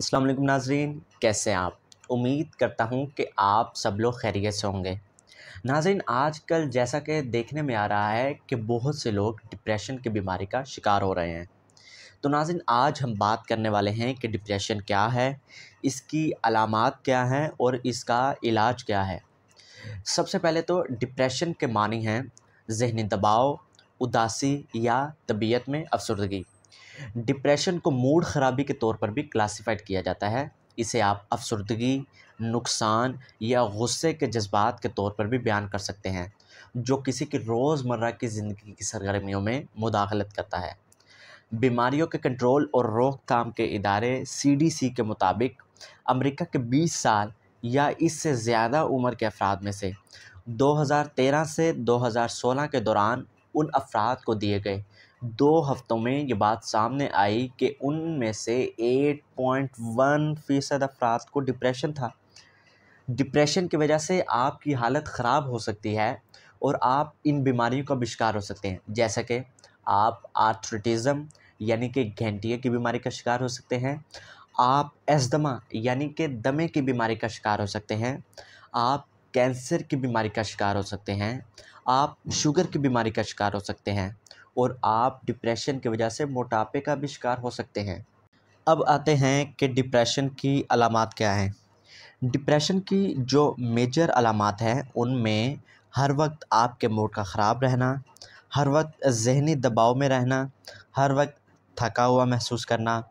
अस्सलाम वालेकुम नाजरीन कैसे हैं आप उम्मीद करता हूँ कि आप सब लोग खैरियत से होंगे नाजरीन आजकल जैसा कि देखने में आ रहा है कि बहुत से लोग डिप्रेशन की बीमारी का शिकार हो रहे हैं तो नाजिन आज हम बात करने वाले हैं कि डिप्रेशन क्या है इसकी अलामत क्या हैं और इसका इलाज क्या है सबसे पहले तो डिप्रेशन के मानी हैं जहनी दबाव उदासी या तबीयत में अफसरदगी डिप्रेशन को मूड ख़राबी के तौर पर भी क्लासिफाइड किया जाता है इसे आप अफसरदगी नुकसान या गुस्से के जज्बात के तौर पर भी बयान कर सकते हैं जो किसी की रोज़मर्रा की ज़िंदगी की सरगर्मियों में मुदाखलत करता है बीमारियों के कंट्रोल और रोकथाम के इदारे सी के मुताबिक अमेरिका के 20 साल या इससे ज़्यादा उम्र के अफराद में से 2013 से 2016 के दौरान उन अफराद को दिए गए दो हफ्तों में ये बात सामने आई कि उनमें से 8.1 फ़ीसद अफराद को डिप्रेशन था डिप्रेशन की वजह से आपकी हालत ख़राब हो सकती है और आप इन बीमारियों का शिकार हो सकते हैं जैसा कि आप आर्थ्रटिज़म यानी कि घंटिया की बीमारी का शिकार हो सकते हैं आप एस्दमा यानी कि दमे की बीमारी का शिकार हो सकते हैं आप कैंसर की बीमारी का शिकार हो सकते हैं आप शुगर की बीमारी का शिकार हो सकते हैं और आप डिप्रेशन की वजह से मोटापे का भी शिकार हो सकते हैं अब आते हैं कि डिप्रेशन की अलामत क्या हैं डिप्रेशन की जो मेजर अलामत हैं उनमें हर वक्त आपके मूड का ख़राब रहना हर वक्त जहनी दबाव में रहना हर वक्त थका हुआ महसूस करना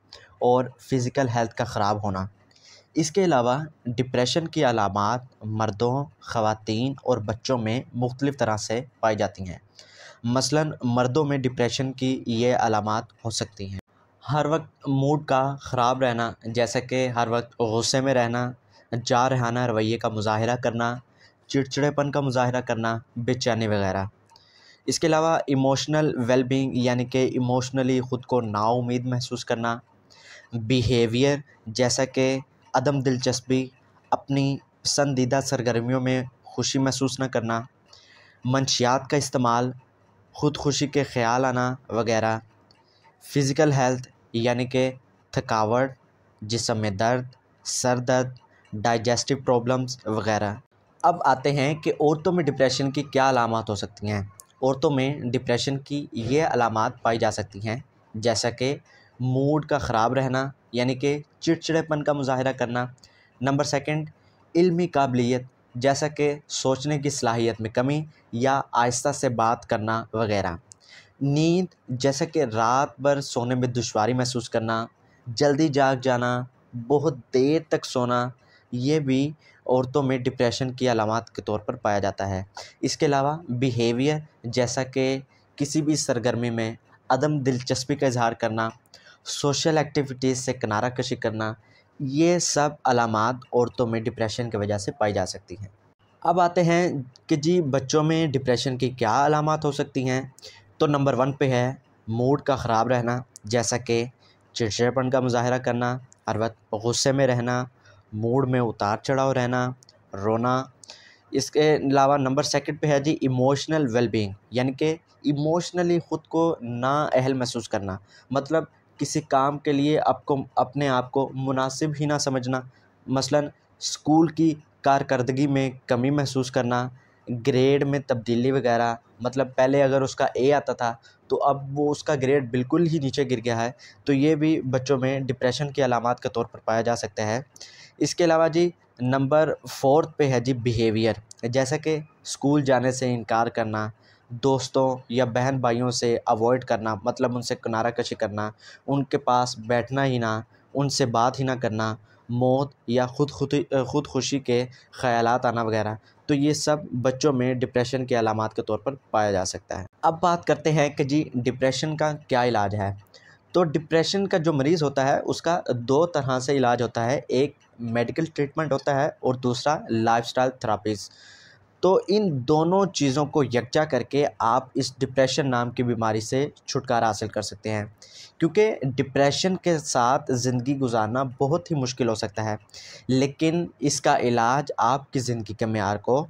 और फिज़िकल हेल्थ का ख़राब होना इसके अलावा डिप्रेशन की अलामत मर्दों ख़वातीन और बच्चों में मुख्तलिफ़ तरह से पाई जाती हैं मसलन मर्दों में डिप्रेशन की ये अलामत हो सकती हैं हर वक्त मूड का ख़राब रहना जैसे कि हर वक्त गुस्से में रहना जा रहाना रवैये का मुजाहरा करना चिड़चिड़ेपन का मुजाहरा करना बेचैनी वगैरह इसके अलावा इमोशनल वेलबींग यानी कि इमोशनली ख़ुद को नाउमीद महसूस करना बिहेवियर जैसा कि अदम दिलचस्पी अपनी पसंदीदा सरगर्मियों में खुशी महसूस न करना मंशियात का इस्तेमाल ख़ुदकुशी के ख़्याल आना वगैरह फ़िज़िकल हेल्थ यानी कि थकावट जिसम में दर्द सर दर्द डाइजेस्टिव प्रॉब्लम्स वगैरह अब आते हैं कि औरतों में डिप्रेशन की क्या अलामत हो सकती हैं औरतों में डिप्रेशन की ये अलामत पाई जा सकती हैं जैसा कि मूड का ख़राब रहना यानी कि चिड़चिड़ेपन का मुजाहरा करना नंबर सेकंड इल्मी काबिलियत जैसा कि सोचने की सलाहियत में कमी या आहिस्ता से बात करना वगैरह नींद जैसा कि रात भर सोने में दुशारी महसूस करना जल्दी जाग जाना बहुत देर तक सोना ये भी औरतों में डिप्रेशन की अलामत के तौर पर पाया जाता है इसके अलावा बिहेवियर जैसा कि किसी भी सरगर्मी में अदम दिलचस्पी का इजहार करना सोशल एक्टिविटीज़ से किनारा कशी करना ये सब अलामत औरतों में डिप्रेशन की वजह से पाई जा सकती हैं अब आते हैं कि जी बच्चों में डिप्रेशन की क्या अलामत हो सकती हैं तो नंबर वन पे है मूड का ख़राब रहना जैसा कि चिड़चिड़पन का मुजाहरा करना हर वक्त गुस्से में रहना मूड में उतार चढ़ाव रहना रोना इसके अलावा नंबर सेकंड पे है जी इमोशनल वेलबींग यानी कि इमोशनली ख़ुद को ना अहल महसूस करना मतलब किसी काम के लिए आपको अपने आप को मुनासिब ही ना समझना मसलन स्कूल की कारकर्दगी में कमी महसूस करना ग्रेड में तब्दीली वगैरह मतलब पहले अगर उसका ए आता था तो अब वो उसका ग्रेड बिल्कुल ही नीचे गिर गया है तो ये भी बच्चों में डिप्रेशन की अलामत के तौर पर पाया जा सकता है इसके अलावा जी नंबर फोर्थ पे है जी बिहेवियर जैसा कि स्कूल जाने से इनकार करना दोस्तों या बहन भाइयों से अवॉइड करना मतलब उनसे किनारा कशी करना उनके पास बैठना ही ना उनसे बात ही ना करना मौत या खुद खुद खुदकुशी के ख्याल आना वगैरह तो ये सब बच्चों में डिप्रेशन के अलामत के तौर पर पाया जा सकता है अब बात करते हैं कि जी डिप्रेशन का क्या इलाज है तो डिप्रेशन का जो मरीज़ होता है उसका दो तरह से इलाज होता है एक मेडिकल ट्रीटमेंट होता है और दूसरा लाइफस्टाइल थेरापीज़ तो इन दोनों चीज़ों को यकजा करके आप इस डिप्रेशन नाम की बीमारी से छुटकारा हासिल कर सकते हैं क्योंकि डिप्रेशन के साथ ज़िंदगी गुजारना बहुत ही मुश्किल हो सकता है लेकिन इसका इलाज आपकी ज़िंदगी के मैार को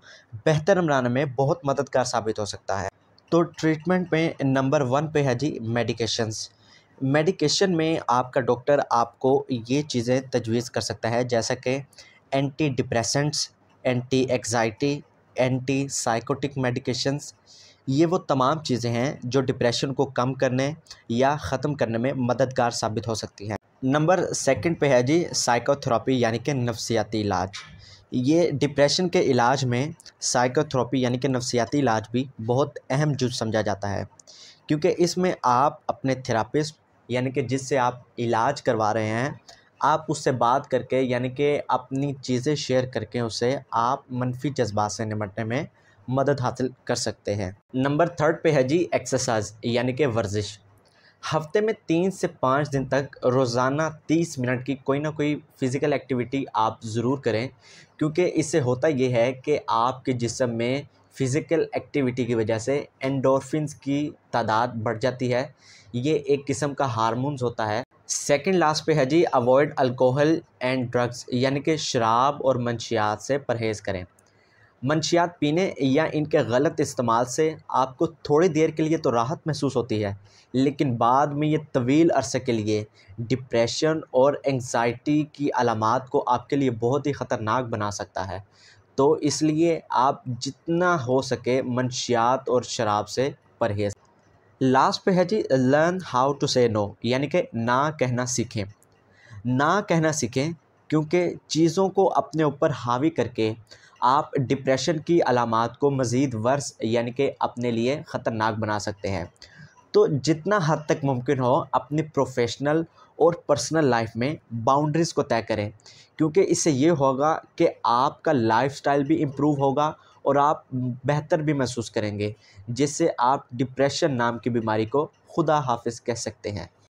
बेहतर बनाने में बहुत मददगार साबित हो सकता है तो ट्रीटमेंट में नंबर वन पे है जी मेडिकेशंस मेडिकेशन में आपका डॉक्टर आपको ये चीज़ें तजवीज़ कर सकता है जैसा कि anti depressants anti anxiety anti psychotic medications ये वो तमाम चीज़ें हैं जो डिप्रेशन को कम करने या ख़त्म करने में मददगार साबित हो सकती हैं नंबर सेकंड पे है जी साइकोथेरापी यानी कि नफसियाती इलाज ये डिप्रेशन के इलाज में साइकोथेरापी यानी कि नफसियाती इलाज भी बहुत अहम जुज समझा जाता है क्योंकि इसमें आप अपने थेरापिस्ट यानी कि जिससे आप इलाज करवा रहे हैं आप उससे बात करके यानी कि अपनी चीज़ें शेयर करके उसे आप मनफी जज्बा से निपटने में मदद हासिल कर सकते हैं नंबर थर्ड पे है जी एक्सरसाइज यानी कि वर्जिश हफ्ते में तीन से पाँच दिन तक रोज़ाना तीस मिनट की कोई ना कोई फ़िज़िकल एक्टिविटी आप ज़रूर करें क्योंकि इससे होता यह है कि आपके जिसम में फ़िज़िकल एक्टिविटी की वजह से एंडोरफिनस की तादाद बढ़ जाती है ये एक किस्म का हारमोन्स होता है सेकंड लास्ट पे है जी अवॉइड अल्कोहल एंड ड्रग्स यानी कि शराब और मंशियात से परहेज़ करें मंशियात पीने या इनके गलत इस्तेमाल से आपको थोड़ी देर के लिए तो राहत महसूस होती है लेकिन बाद में ये तवील अरसे के लिए डिप्रेशन और एंगजाइटी की अलामत को आपके लिए बहुत ही ख़तरनाक बना सकता है तो इसलिए आप जितना हो सके मनशियात और शराब से परहेज लास्ट पे है जी learn how to say no यानी कि ना कहना सीखें ना कहना सीखें क्योंकि चीज़ों को अपने ऊपर हावी करके आप डिप्रेशन की अलामत को मज़ीद वर्ष यानी कि अपने लिए ख़तरनाक बना सकते हैं तो जितना हद तक मुमकिन हो अपनी प्रोफेशनल और पर्सनल लाइफ में बाउंड्रीज़ को तय करें क्योंकि इससे ये होगा कि आपका लाइफस्टाइल भी इम्प्रूव होगा और आप बेहतर भी महसूस करेंगे जिससे आप डिप्रेशन नाम की बीमारी को खुदा हाफिज कह सकते हैं